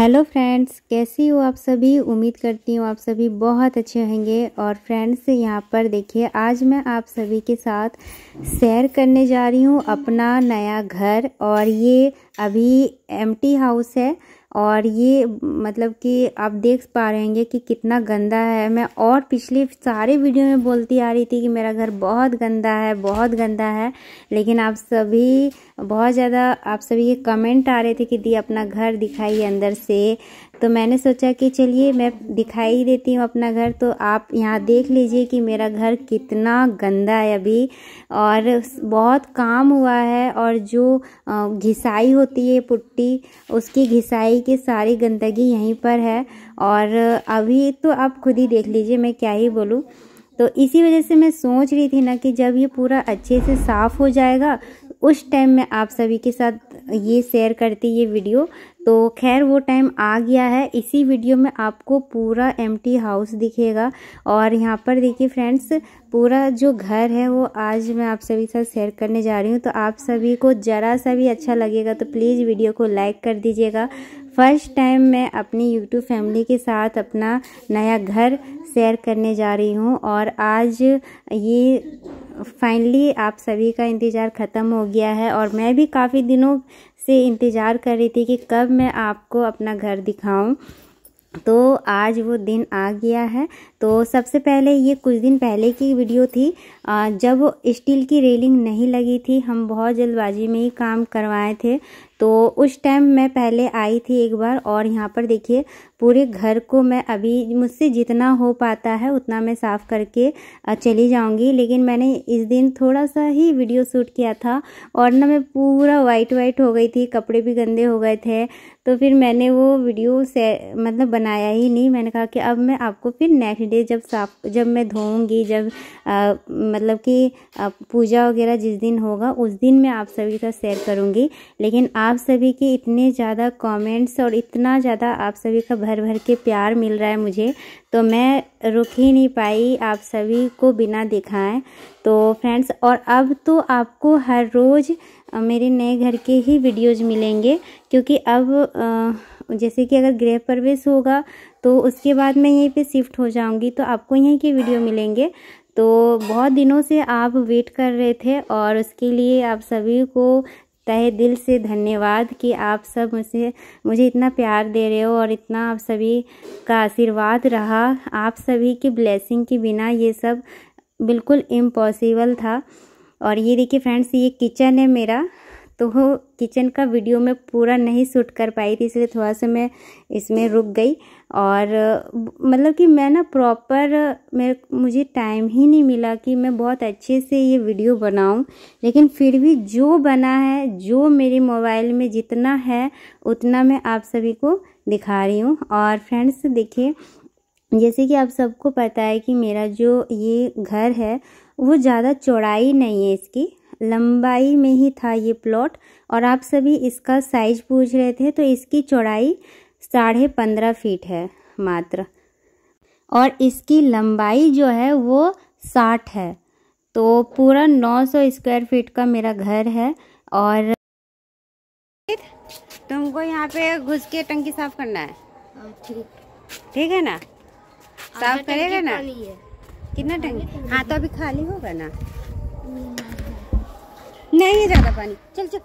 hello friends कैसी हो आप सभी उम्मीद करती हूँ आप सभी बहुत अच्छे होंगे और फ्रेंड्स यहाँ पर देखिए आज मैं आप सभी के साथ शेयर करने जा रही हूँ अपना नया घर और ये अभी एम्प्टी हाउस है और ये मतलब कि आप देख पा रहे होंगे कि कितना गंदा है मैं और पिछले सारे वीडियो में बोलती आ रही थी कि मेरा घर बहुत गंदा है बहुत गंदा है लेकिन आप सभी बहुत ज़्यादा आप सभी के कमेंट आ रहे थे कि दी अपना घर दिखाइए अंदर से तो मैंने सोचा कि चलिए मैं दिखाई देती हूँ अपना घर तो आप यहाँ देख लीजिए कि मेरा घर कितना गंदा है अभी और बहुत काम हुआ है और जो घिसाई होती है पुट्टी उसकी घिसाई की सारी गंदगी यहीं पर है और अभी तो आप खुद ही देख लीजिए मैं क्या ही बोलूँ तो इसी वजह से मैं सोच रही थी ना कि जब ये पूरा अच्छे से साफ़ हो जाएगा उस टाइम में आप सभी के साथ ये शेयर करती ये वीडियो तो खैर वो टाइम आ गया है इसी वीडियो में आपको पूरा एम्प्टी हाउस दिखेगा और यहाँ पर देखिए फ्रेंड्स पूरा जो घर है वो आज मैं आप सभी के साथ शेयर करने जा रही हूँ तो आप सभी को ज़रा सा भी अच्छा लगेगा तो प्लीज़ वीडियो को लाइक कर दीजिएगा फर्स्ट टाइम मैं अपनी यूट्यूब फैमिली के साथ अपना नया घर शेयर करने जा रही हूँ और आज ये फाइनली आप सभी का इंतज़ार ख़त्म हो गया है और मैं भी काफ़ी दिनों से इंतज़ार कर रही थी कि कब मैं आपको अपना घर दिखाऊं तो आज वो दिन आ गया है तो सबसे पहले ये कुछ दिन पहले की वीडियो थी जब स्टील की रेलिंग नहीं लगी थी हम बहुत जल्दबाजी में ही काम करवाए थे तो उस टाइम मैं पहले आई थी एक बार और यहाँ पर देखिए पूरे घर को मैं अभी मुझसे जितना हो पाता है उतना मैं साफ़ करके चली जाऊँगी लेकिन मैंने इस दिन थोड़ा सा ही वीडियो शूट किया था और ना मैं पूरा वाइट वाइट हो गई थी कपड़े भी गंदे हो गए थे तो फिर मैंने वो वीडियो से मतलब बनाया ही नहीं मैंने कहा कि अब मैं आपको फिर नेक्स्ट डे जब साफ जब मैं धोऊंगी जब आ, मतलब कि पूजा वगैरह जिस दिन होगा उस दिन मैं आप सभी का शेयर करूंगी लेकिन आप सभी के इतने ज़्यादा कमेंट्स और इतना ज़्यादा आप सभी का भर भर के प्यार मिल रहा है मुझे तो मैं रुक ही नहीं पाई आप सभी को बिना दिखाएं तो फ्रेंड्स और अब तो आपको हर रोज़ मेरे नए घर के ही वीडियोज़ मिलेंगे क्योंकि अब आ, जैसे कि अगर गृह प्रवेश होगा तो उसके बाद मैं यहीं पे शिफ्ट हो जाऊंगी तो आपको यहीं के वीडियो मिलेंगे तो बहुत दिनों से आप वेट कर रहे थे और उसके लिए आप सभी को तहे दिल से धन्यवाद कि आप सब मुझे मुझे इतना प्यार दे रहे हो और इतना आप सभी का आशीर्वाद रहा आप सभी की ब्लेसिंग के बिना ये सब बिल्कुल इम्पॉसिबल था और ये देखिए फ्रेंड्स ये किचन है मेरा तो वो किचन का वीडियो मैं पूरा नहीं शूट कर पाई थी इसलिए थोड़ा सा मैं इसमें रुक गई और मतलब कि मैं ना प्रॉपर मेरे मुझे टाइम ही नहीं मिला कि मैं बहुत अच्छे से ये वीडियो बनाऊं लेकिन फिर भी जो बना है जो मेरे मोबाइल में जितना है उतना मैं आप सभी को दिखा रही हूँ और फ्रेंड्स देखिए जैसे कि आप सबको पता है कि मेरा जो ये घर है वो ज़्यादा चौड़ाई नहीं है इसकी लंबाई में ही था ये प्लॉट और आप सभी इसका साइज पूछ रहे थे तो इसकी चौड़ाई साढ़े पंद्रह फीट है मात्र और इसकी लंबाई जो है वो साठ है तो पूरा नौ सौ स्क्वायर फीट का मेरा घर है और तुमको यहाँ पे घुस के टंकी साफ करना है हाँ, ठीक है ना साफ करेगा ना कितना टंकी हाँ तो अभी खाली होगा ना नहीं ज़्यादा पानी चल चल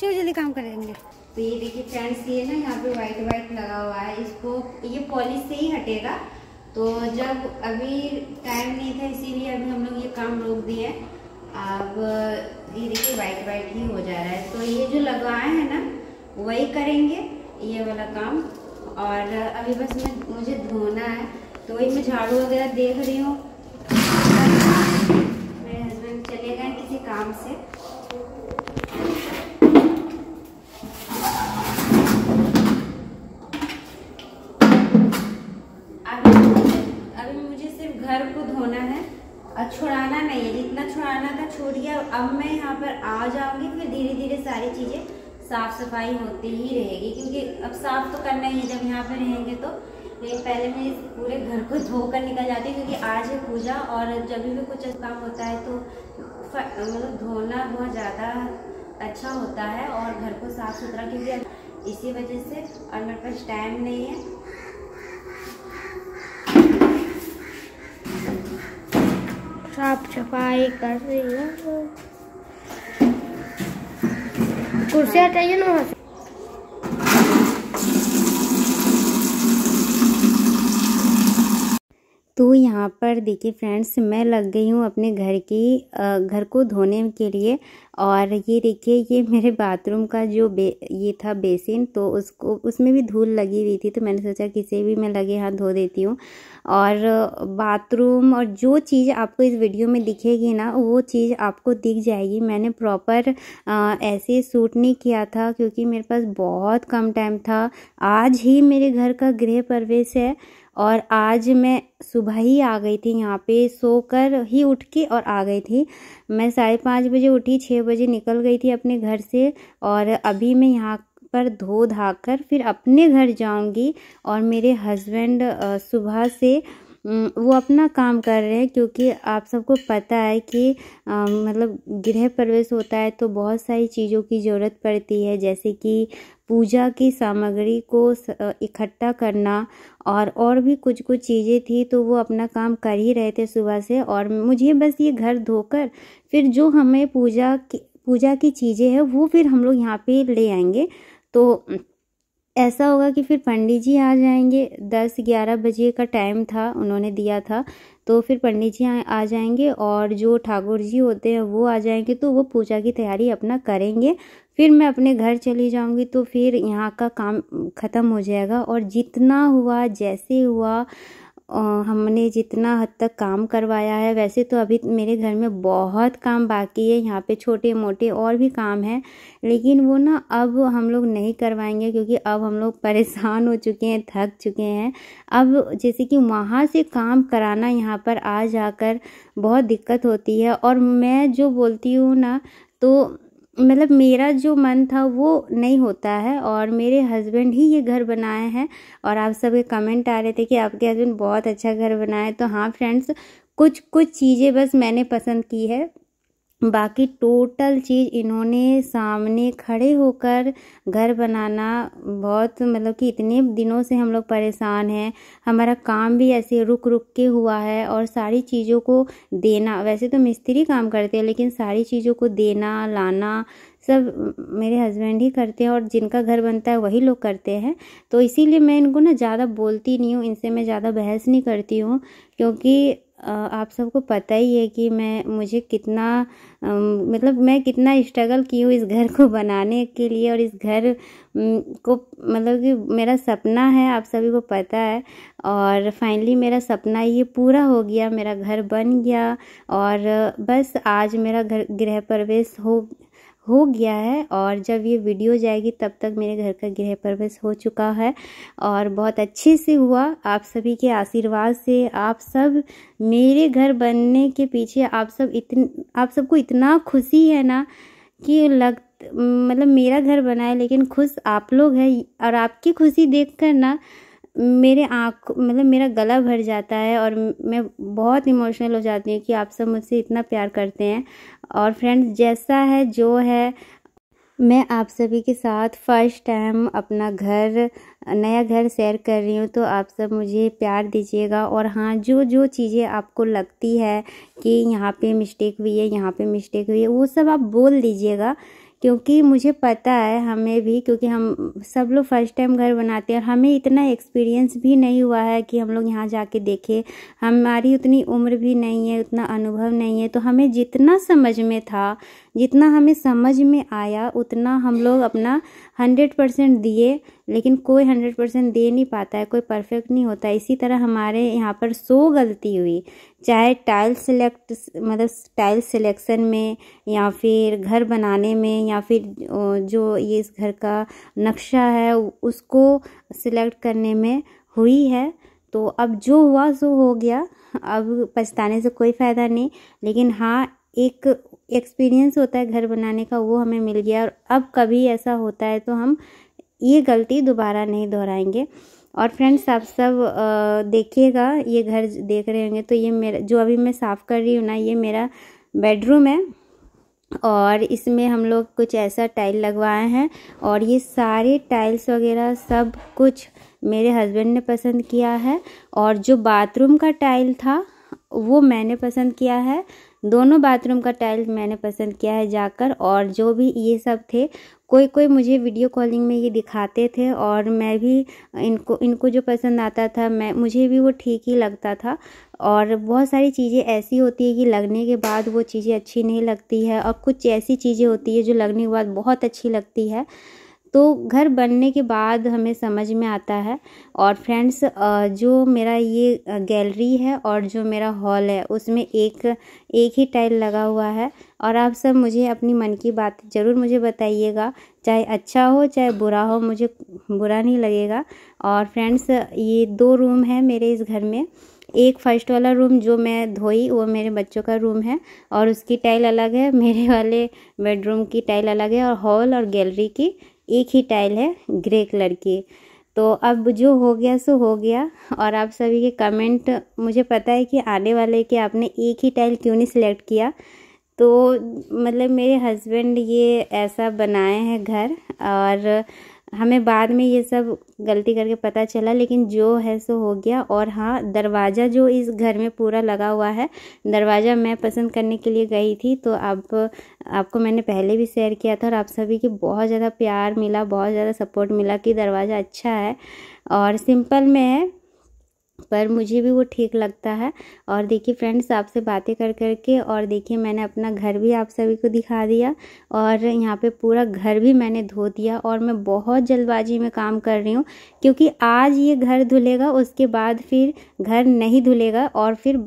चलो जल्दी काम करेंगे तो ये देखिए फ्रेंड्स ये ना यहाँ पे वाइट वाइट लगा हुआ है इसको ये पॉलिश से ही हटेगा तो जब अभी टाइम नहीं था इसीलिए अभी हम लोग ये काम रोक दिए अब ये देखिए वाइट वाइट ही हो जा रहा है तो ये जो लगवाए हैं ना वही करेंगे ये वाला काम और अभी बस मैं मुझे धोना है तो वही मैं झाड़ू वगैरह देख रही हूँ मेरे हस्बैंड चले गए किसी काम से नहीं है जितना छुड़ाना था छूट गया अब मैं यहाँ पर आ जाऊँगी फिर धीरे धीरे सारी चीज़ें साफ़ सफाई होती ही रहेगी क्योंकि अब साफ़ तो करना ही है जब यहाँ पर रहेंगे तो पहले मैं पूरे घर को धोकर निकल जाती हूँ क्योंकि आज है पूजा और जब भी कुछ काम होता है तो मतलब धोना बहुत ज़्यादा अच्छा होता है और घर को साफ़ सुथरा क्योंकि इसी वजह से और मेरे पास टाइम नहीं है साफ सफाई कर रही है कुर्सियाँ चाहिए ना वहाँ से तो यहाँ पर देखिए फ्रेंड्स मैं लग गई हूँ अपने घर की घर को धोने के लिए और ये देखिए ये मेरे बाथरूम का जो बे ये था बेसिन तो उसको उसमें भी धूल लगी हुई थी तो मैंने सोचा किसे भी मैं लगे हाथ धो देती हूँ और बाथरूम और जो चीज़ आपको इस वीडियो में दिखेगी ना वो चीज़ आपको दिख जाएगी मैंने प्रॉपर ऐसे सूट नहीं किया था क्योंकि मेरे पास बहुत कम टाइम था आज ही मेरे घर का गृह प्रवेश है और आज मैं सुबह ही आ गई थी यहाँ पे सो कर ही उठ के और आ गई थी मैं साढ़े पाँच बजे उठी छः बजे निकल गई थी अपने घर से और अभी मैं यहाँ पर धो धा कर फिर अपने घर जाऊँगी और मेरे हस्बैंड सुबह से वो अपना काम कर रहे हैं क्योंकि आप सबको पता है कि आ, मतलब गृह प्रवेश होता है तो बहुत सारी चीज़ों की ज़रूरत पड़ती है जैसे कि पूजा की सामग्री को इकट्ठा करना और और भी कुछ कुछ चीज़ें थी तो वो अपना काम कर ही रहे थे सुबह से और मुझे बस ये घर धोकर फिर जो हमें पूजा की पूजा की चीज़ें हैं वो फिर हम लोग यहाँ पे ले आएंगे तो ऐसा होगा कि फिर पंडित जी आ जाएंगे दस ग्यारह बजे का टाइम था उन्होंने दिया था तो फिर पंडित जी आ जाएंगे और जो ठाकुर जी होते हैं वो आ जाएंगे तो वो पूजा की तैयारी अपना करेंगे फिर मैं अपने घर चली जाऊंगी तो फिर यहाँ का काम ख़त्म हो जाएगा और जितना हुआ जैसे हुआ हमने जितना हद तक काम करवाया है वैसे तो अभी मेरे घर में बहुत काम बाकी है यहाँ पे छोटे मोटे और भी काम हैं लेकिन वो ना अब हम लोग नहीं करवाएंगे क्योंकि अब हम लोग परेशान हो चुके हैं थक चुके हैं अब जैसे कि वहाँ से काम कराना यहाँ पर आ जाकर बहुत दिक्कत होती है और मैं जो बोलती हूँ ना तो मतलब मेरा जो मन था वो नहीं होता है और मेरे हस्बैंड ही ये घर बनाए हैं और आप सबके कमेंट आ रहे थे कि आपके हस्बैंड बहुत अच्छा घर बनाए तो हाँ फ्रेंड्स कुछ कुछ चीज़ें बस मैंने पसंद की है बाकी टोटल चीज़ इन्होंने सामने खड़े होकर घर बनाना बहुत मतलब कि इतने दिनों से हम लोग परेशान हैं हमारा काम भी ऐसे रुक रुक के हुआ है और सारी चीज़ों को देना वैसे तो मिस्त्री काम करते हैं लेकिन सारी चीज़ों को देना लाना सब मेरे हस्बैंड ही करते हैं और जिनका घर बनता है वही लोग करते हैं तो इसीलिए मैं इनको ना ज़्यादा बोलती नहीं हूँ इनसे मैं ज़्यादा बहस नहीं करती हूँ क्योंकि आप सबको पता ही है कि मैं मुझे कितना मतलब मैं कितना स्ट्रगल की हूँ इस घर को बनाने के लिए और इस घर को मतलब कि मेरा सपना है आप सभी को पता है और फाइनली मेरा सपना ये पूरा हो गया मेरा घर बन गया और बस आज मेरा घर गृह प्रवेश हो हो गया है और जब ये वीडियो जाएगी तब तक मेरे घर का गृह प्रवेश हो चुका है और बहुत अच्छे से हुआ आप सभी के आशीर्वाद से आप सब मेरे घर बनने के पीछे आप सब इतन आप सबको इतना खुशी है ना कि लग मतलब मेरा घर बना है लेकिन खुश आप लोग हैं और आपकी खुशी देख कर ना मेरे आँख मतलब मेरा गला भर जाता है और मैं बहुत इमोशनल हो जाती हूँ कि आप सब मुझसे इतना प्यार करते हैं और फ्रेंड्स जैसा है जो है मैं आप सभी के साथ फर्स्ट टाइम अपना घर नया घर शेयर कर रही हूँ तो आप सब मुझे प्यार दीजिएगा और हाँ जो जो चीज़ें आपको लगती है कि यहाँ पे मिस्टेक हुई है यहाँ पे मिस्टेक हुई है वो सब आप बोल दीजिएगा क्योंकि मुझे पता है हमें भी क्योंकि हम सब लोग फर्स्ट टाइम घर बनाते हैं और हमें इतना एक्सपीरियंस भी नहीं हुआ है कि हम लोग यहाँ जाके देखें हमारी उतनी उम्र भी नहीं है उतना अनुभव नहीं है तो हमें जितना समझ में था जितना हमें समझ में आया उतना हम लोग अपना हंड्रेड परसेंट दिए लेकिन कोई हंड्रेड परसेंट दे नहीं पाता है कोई परफेक्ट नहीं होता इसी तरह हमारे यहाँ पर सो गलती हुई चाहे टाइल सेलेक्ट मतलब टाइल सिलेक्शन में या फिर घर बनाने में या फिर जो ये इस घर का नक्शा है उसको सिलेक्ट करने में हुई है तो अब जो हुआ सो हो गया अब पछताने से कोई फ़ायदा नहीं लेकिन हाँ एक एक्सपीरियंस होता है घर बनाने का वो हमें मिल गया और अब कभी ऐसा होता है तो हम ये गलती दोबारा नहीं दोहराएंगे और फ्रेंड्स आप सब देखिएगा ये घर देख रहे होंगे तो ये मेरा जो अभी मैं साफ़ कर रही हूँ ना ये मेरा बेडरूम है और इसमें हम लोग कुछ ऐसा टाइल लगवाए हैं और ये सारे टाइल्स वगैरह सब कुछ मेरे हस्बैंड ने पसंद किया है और जो बाथरूम का टाइल था वो मैंने पसंद किया है दोनों बाथरूम का टाइल मैंने पसंद किया है जाकर और जो भी ये सब थे कोई कोई मुझे वीडियो कॉलिंग में ये दिखाते थे और मैं भी इनको इनको जो पसंद आता था मैं मुझे भी वो ठीक ही लगता था और बहुत सारी चीज़ें ऐसी होती है कि लगने के बाद वो चीज़ें अच्छी नहीं लगती है और कुछ ऐसी चीज़ें होती है जो लगने के बाद बहुत अच्छी लगती है तो घर बनने के बाद हमें समझ में आता है और फ्रेंड्स जो मेरा ये गैलरी है और जो मेरा हॉल है उसमें एक एक ही टाइल लगा हुआ है और आप सब मुझे अपनी मन की बात ज़रूर मुझे बताइएगा चाहे अच्छा हो चाहे बुरा हो मुझे बुरा नहीं लगेगा और फ्रेंड्स ये दो रूम है मेरे इस घर में एक फर्स्ट वाला रूम जो मैं धोई वो मेरे बच्चों का रूम है और उसकी टाइल अलग है मेरे वाले बेडरूम की टाइल अलग है और हॉल और गैलरी की एक ही टाइल है ग्रे कलर की तो अब जो हो गया सो हो गया और आप सभी के कमेंट मुझे पता है कि आने वाले कि आपने एक ही टाइल क्यों नहीं सिलेक्ट किया तो मतलब मेरे हस्बैंड ये ऐसा बनाए हैं घर और हमें बाद में ये सब गलती करके पता चला लेकिन जो है सो हो गया और हाँ दरवाज़ा जो इस घर में पूरा लगा हुआ है दरवाज़ा मैं पसंद करने के लिए गई थी तो आप आपको मैंने पहले भी शेयर किया था और आप सभी की बहुत ज़्यादा प्यार मिला बहुत ज़्यादा सपोर्ट मिला कि दरवाज़ा अच्छा है और सिंपल में है पर मुझे भी वो ठीक लगता है और देखिए फ्रेंड्स आपसे बातें कर कर के और देखिए मैंने अपना घर भी आप सभी को दिखा दिया और यहाँ पे पूरा घर भी मैंने धो दिया और मैं बहुत जल्दबाजी में काम कर रही हूँ क्योंकि आज ये घर धुलेगा उसके बाद फिर घर नहीं धुलेगा और फिर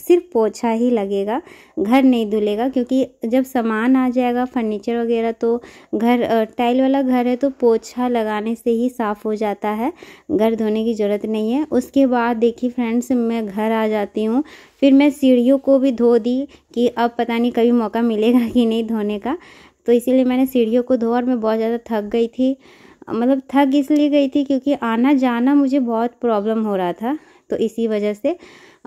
सिर्फ पोछा ही लगेगा घर नहीं धुलेगा क्योंकि जब सामान आ जाएगा फर्नीचर वगैरह तो घर टाइल वाला घर है तो पोछा लगाने से ही साफ़ हो जाता है घर धोने की ज़रूरत नहीं है उसके बाद देखिए फ्रेंड्स मैं घर आ जाती हूँ फिर मैं सीढ़ियों को भी धो दी कि अब पता नहीं कभी मौका मिलेगा कि नहीं धोने का तो इसीलिए मैंने सीढ़ियों को धो और मैं बहुत ज़्यादा थक गई थी मतलब थक इसलिए गई थी क्योंकि आना जाना मुझे बहुत प्रॉब्लम हो रहा था तो इसी वजह से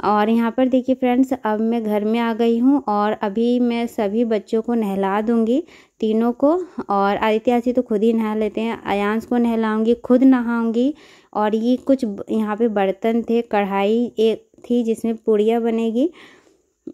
और यहाँ पर देखिए फ्रेंड्स अब मैं घर में आ गई हूँ और अभी मैं सभी बच्चों को नहला दूँगी तीनों को और आदित्य तो खुद ही नहा लेते हैं अयांस को नहलाऊँगी खुद नहाऊँगी और ये कुछ यहाँ पे बर्तन थे कढ़ाई एक थी जिसमें पूड़िया बनेगी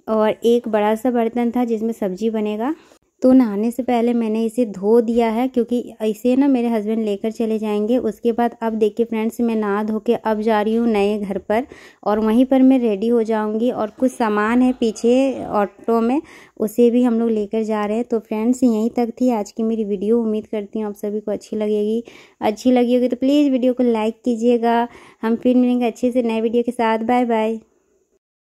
और एक बड़ा सा बर्तन था जिसमें सब्जी बनेगा तो नहाने से पहले मैंने इसे धो दिया है क्योंकि इसे ना मेरे हस्बैंड लेकर चले जाएंगे उसके बाद अब देखिए फ्रेंड्स मैं नहा धो के अब जा रही हूँ नए घर पर और वहीं पर मैं रेडी हो जाऊँगी और कुछ सामान है पीछे ऑटो में उसे भी हम लोग लेकर जा रहे हैं तो फ्रेंड्स यहीं तक थी आज की मेरी वीडियो उम्मीद करती हूँ आप सभी को अच्छी लगेगी अच्छी लगी होगी तो प्लीज़ वीडियो को लाइक कीजिएगा हम फिर मिलेंगे अच्छे से नए वीडियो के साथ बाय बाय